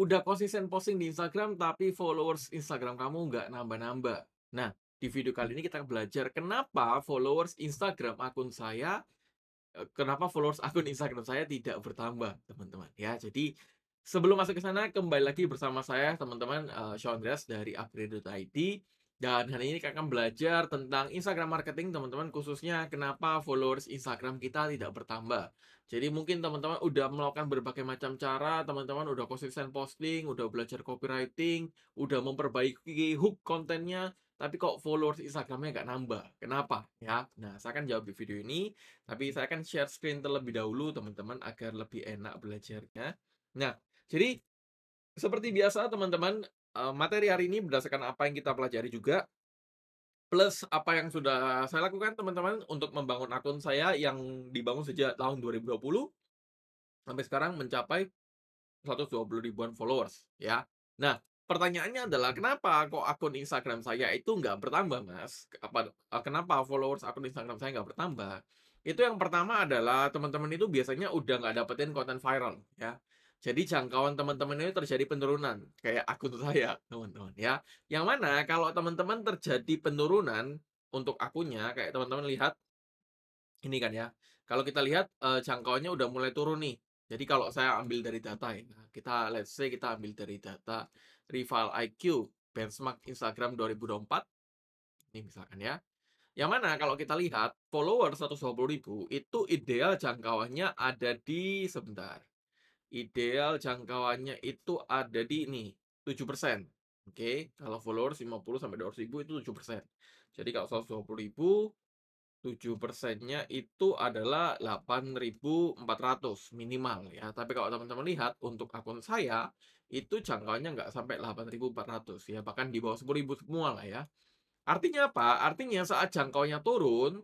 udah konsisten posting di Instagram tapi followers Instagram kamu nggak nambah-nambah. Nah, di video kali ini kita belajar kenapa followers Instagram akun saya eh, kenapa followers akun Instagram saya tidak bertambah, teman-teman. Ya, jadi sebelum masuk ke sana kembali lagi bersama saya teman-teman uh, eh, Sean Dres dari upgrade.id. Dan hari ini kakak belajar tentang Instagram marketing teman-teman khususnya kenapa followers Instagram kita tidak bertambah. Jadi mungkin teman-teman udah melakukan berbagai macam cara, teman-teman udah konsisten posting, udah belajar copywriting, udah memperbaiki hook kontennya, tapi kok followers Instagramnya nggak nambah. Kenapa? Ya, nah saya akan jawab di video ini, tapi saya akan share screen terlebih dahulu teman-teman agar lebih enak belajarnya. Nah, jadi seperti biasa teman-teman materi hari ini berdasarkan apa yang kita pelajari juga plus apa yang sudah saya lakukan teman-teman untuk membangun akun saya yang dibangun sejak tahun 2020 sampai sekarang mencapai 120 ribuan followers ya. Nah, pertanyaannya adalah kenapa kok akun Instagram saya itu nggak bertambah, Mas? Apa, kenapa followers akun Instagram saya nggak bertambah? Itu yang pertama adalah teman-teman itu biasanya udah nggak dapetin konten viral, ya. Jadi jangkauan teman-teman ini terjadi penurunan kayak akun saya, teman-teman ya. Yang mana kalau teman-teman terjadi penurunan untuk akunnya kayak teman-teman lihat ini kan ya. Kalau kita lihat eh, jangkauannya udah mulai turun nih. Jadi kalau saya ambil dari data ya, kita let's say kita ambil dari data Rival IQ benchmark Instagram 2024. Ini misalkan ya. Yang mana kalau kita lihat follower 120 ribu itu ideal jangkauannya ada di sebentar ideal jangkauannya itu ada di ini 7%. Oke, okay? kalau followers 50 sampai 200 ribu itu 7%. Jadi kalau 120 ribu 7 persennya itu adalah 8.400 minimal ya. Tapi kalau teman-teman lihat untuk akun saya itu jangkauannya nggak sampai 8.400 ya, bahkan di bawah ribu semua lah ya. Artinya apa? Artinya saat jangkauannya turun,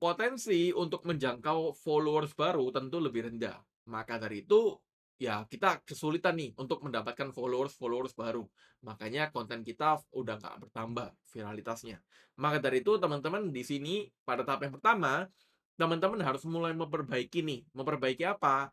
potensi untuk menjangkau followers baru tentu lebih rendah. Maka dari itu ya kita kesulitan nih untuk mendapatkan followers-followers baru. Makanya konten kita udah nggak bertambah viralitasnya. Maka dari itu teman-teman di sini pada tahap yang pertama, teman-teman harus mulai memperbaiki nih. Memperbaiki apa?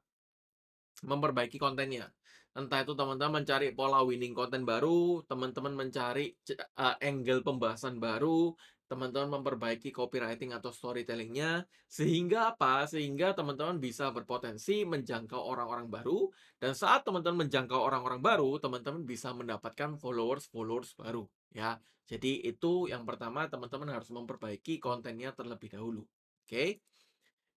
Memperbaiki kontennya. Entah itu teman-teman mencari pola winning konten baru, teman-teman mencari eh, angle pembahasan baru, teman-teman memperbaiki copywriting atau storytellingnya sehingga apa? Sehingga teman-teman bisa berpotensi menjangkau orang-orang baru dan saat teman-teman menjangkau orang-orang baru, teman-teman bisa mendapatkan followers-followers baru ya. Jadi itu yang pertama teman-teman harus memperbaiki kontennya terlebih dahulu. Oke.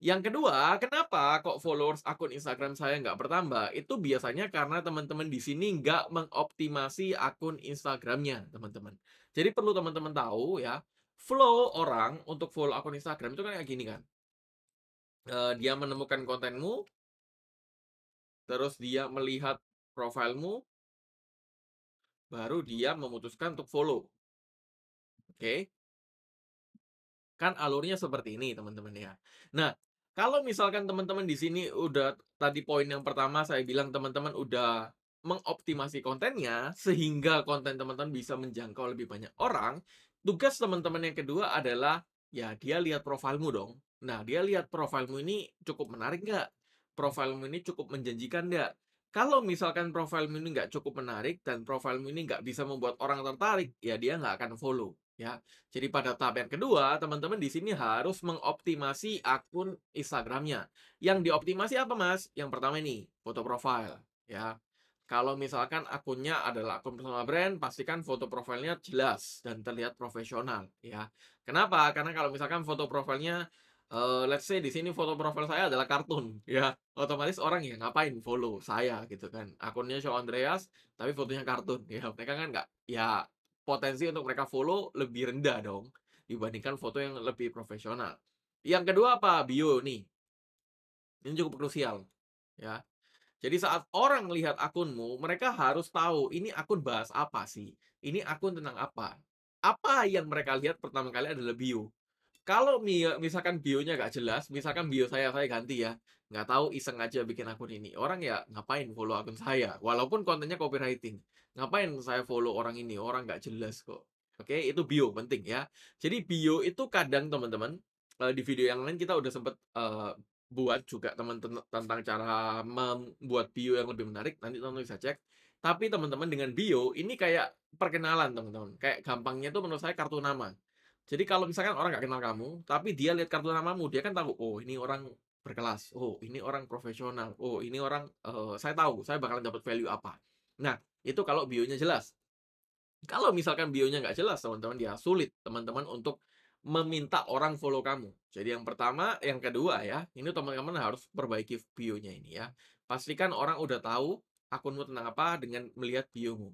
Yang kedua, kenapa kok followers akun Instagram saya nggak bertambah? Itu biasanya karena teman-teman di sini nggak mengoptimasi akun Instagramnya, teman-teman. Jadi perlu teman-teman tahu ya, flow orang untuk follow akun Instagram itu kan kayak gini kan. Uh, dia menemukan kontenmu, terus dia melihat profilmu, baru dia memutuskan untuk follow. Oke. Okay? Kan alurnya seperti ini, teman-teman ya. Nah, kalau misalkan teman-teman di sini udah tadi poin yang pertama saya bilang teman-teman udah mengoptimasi kontennya sehingga konten teman-teman bisa menjangkau lebih banyak orang, tugas teman-teman yang kedua adalah ya dia lihat profilmu dong. Nah, dia lihat profilmu ini cukup menarik nggak? Profilmu ini cukup menjanjikan nggak? Kalau misalkan profilmu ini nggak cukup menarik dan profilmu ini nggak bisa membuat orang tertarik, ya dia nggak akan follow ya. Jadi pada tahap yang kedua, teman-teman di sini harus mengoptimasi akun Instagramnya. Yang dioptimasi apa, Mas? Yang pertama ini, foto profil ya. Kalau misalkan akunnya adalah akun personal brand, pastikan foto profilnya jelas dan terlihat profesional ya. Kenapa? Karena kalau misalkan foto profilnya uh, let's say di sini foto profil saya adalah kartun ya otomatis orang ya ngapain follow saya gitu kan akunnya Show Andreas tapi fotonya kartun ya mereka kan nggak ya potensi untuk mereka follow lebih rendah dong dibandingkan foto yang lebih profesional yang kedua apa bio nih ini cukup krusial ya jadi saat orang lihat akunmu, mereka harus tahu ini akun bahas apa sih? Ini akun tentang apa? Apa yang mereka lihat pertama kali adalah bio. Kalau misalkan bionya nggak jelas, misalkan bio saya saya ganti ya, nggak tahu iseng aja bikin akun ini. Orang ya ngapain follow akun saya? Walaupun kontennya copywriting, ngapain saya follow orang ini? Orang nggak jelas kok. Oke, itu bio penting ya. Jadi bio itu kadang teman-teman eh, di video yang lain kita udah sempet uh, buat juga teman teman tentang cara membuat bio yang lebih menarik nanti teman-teman bisa cek tapi teman-teman dengan bio ini kayak perkenalan teman-teman kayak gampangnya itu menurut saya kartu nama jadi kalau misalkan orang nggak kenal kamu tapi dia lihat kartu namamu dia kan tahu oh ini orang berkelas oh ini orang profesional oh ini orang uh, saya tahu saya bakalan dapat value apa nah itu kalau bionya jelas kalau misalkan bionya nggak jelas teman-teman dia ya sulit teman-teman untuk meminta orang follow kamu. Jadi yang pertama, yang kedua ya, ini teman-teman harus perbaiki bio-nya ini ya. Pastikan orang udah tahu akunmu tentang apa dengan melihat biomu.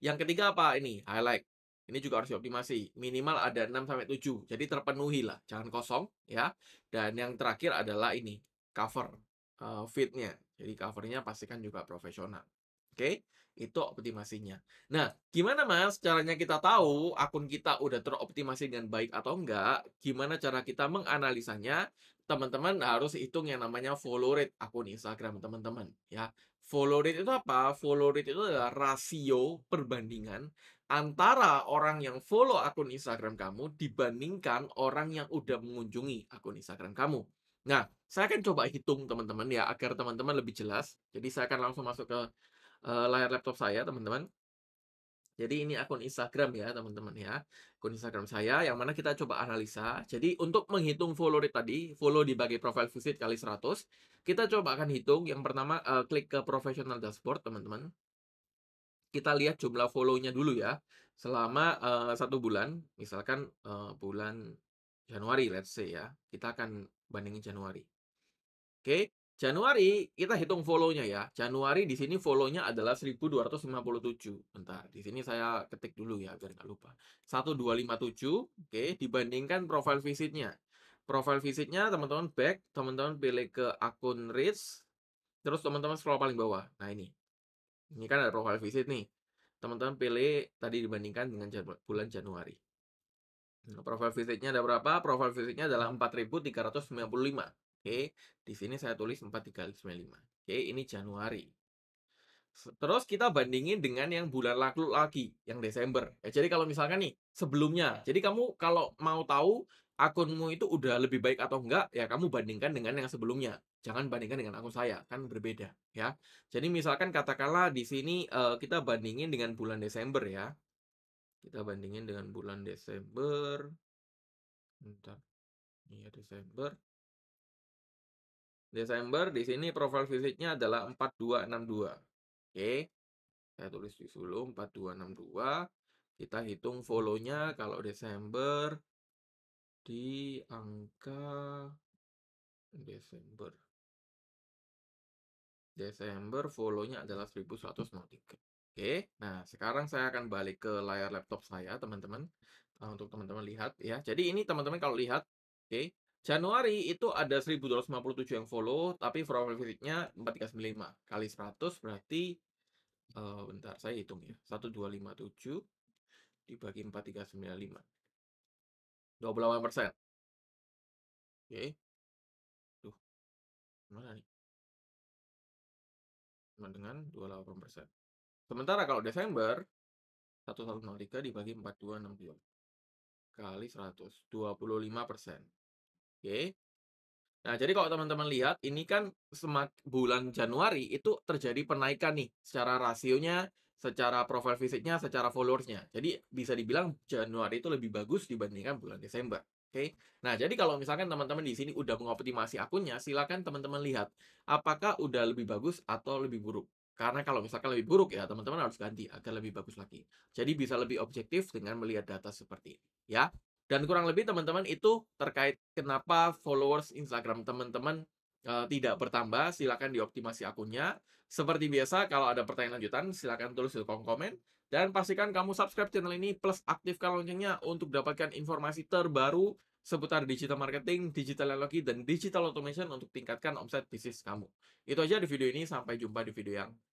Yang ketiga apa? Ini highlight. Ini juga harus dioptimasi. Minimal ada 6 sampai 7. Jadi terpenuhi lah, jangan kosong ya. Dan yang terakhir adalah ini cover uh, eh, fit nya Jadi covernya pastikan juga profesional. Oke, itu optimasinya. Nah, gimana Mas caranya kita tahu akun kita udah teroptimasi dengan baik atau enggak? Gimana cara kita menganalisanya? Teman-teman harus hitung yang namanya follow rate akun Instagram teman-teman ya. Follow rate itu apa? Follow rate itu adalah rasio perbandingan antara orang yang follow akun Instagram kamu dibandingkan orang yang udah mengunjungi akun Instagram kamu. Nah, saya akan coba hitung teman-teman ya agar teman-teman lebih jelas. Jadi saya akan langsung masuk ke Eh, layar laptop saya, teman-teman. Jadi ini akun Instagram ya, teman-teman ya. Akun Instagram saya yang mana kita coba analisa. Jadi untuk menghitung follow rate tadi, follow dibagi profile visit kali 100, kita coba akan hitung yang pertama uh, klik ke professional dashboard, teman-teman. Kita lihat jumlah follow-nya dulu ya. Selama uh, satu bulan, misalkan uh, bulan Januari let's say ya. Kita akan bandingin Januari. Oke, okay. Januari kita hitung follow-nya ya. Januari di sini follow-nya adalah 1257. Bentar, di sini saya ketik dulu ya biar nggak lupa. 1257, oke, okay, dibandingkan profile visitnya. Profile visitnya teman-teman back, teman-teman pilih ke akun reach, terus teman-teman scroll paling bawah. Nah, ini. Ini kan ada profile visit nih. Teman-teman pilih tadi dibandingkan dengan bulan Januari. Nah, profile visitnya ada berapa? Profile visitnya adalah 4395. Oke, di sini saya tulis 4395. Oke, ini Januari. Terus kita bandingin dengan yang bulan lalu lagi, yang Desember. Ya, jadi kalau misalkan nih, sebelumnya. Jadi kamu kalau mau tahu akunmu itu udah lebih baik atau enggak, ya kamu bandingkan dengan yang sebelumnya. Jangan bandingkan dengan akun saya, kan berbeda ya. Jadi misalkan katakanlah di sini uh, kita bandingin dengan bulan Desember ya. Kita bandingin dengan bulan Desember. Bentar. Iya Desember. Desember di sini profil fisiknya adalah 4262. Oke. Saya tulis di dulu 4262. Kita hitung follow-nya kalau Desember di angka Desember. Desember follow-nya adalah 1103. Oke. Nah, sekarang saya akan balik ke layar laptop saya, teman-teman. Nah, untuk teman-teman lihat ya. Jadi ini teman-teman kalau lihat, oke. Januari itu ada 1257 yang follow, tapi profile visit-nya 4395 kali 100 berarti uh, bentar saya hitung ya. 1257 dibagi 4395. 28 persen. Oke. Okay. Tuh. Mana nih? Sama dengan 28 persen. Sementara kalau Desember 1103 dibagi 4262 kali 100 25 persen Oke. Nah, jadi kalau teman-teman lihat, ini kan semak bulan Januari itu terjadi penaikan nih secara rasionya, secara profil visitnya, secara followersnya. Jadi bisa dibilang Januari itu lebih bagus dibandingkan bulan Desember. Oke. Okay? Nah, jadi kalau misalkan teman-teman di sini udah mengoptimasi akunnya, silakan teman-teman lihat apakah udah lebih bagus atau lebih buruk. Karena kalau misalkan lebih buruk ya, teman-teman harus ganti agar lebih bagus lagi. Jadi bisa lebih objektif dengan melihat data seperti ini, ya. Dan kurang lebih teman-teman itu terkait kenapa followers Instagram teman-teman e, tidak bertambah, Silahkan dioptimasi akunnya. Seperti biasa, kalau ada pertanyaan lanjutan, silahkan tulis di kolom komen. Dan pastikan kamu subscribe channel ini plus aktifkan loncengnya untuk dapatkan informasi terbaru seputar digital marketing, digital analogi, dan digital automation untuk tingkatkan omset bisnis kamu. Itu aja di video ini, sampai jumpa di video yang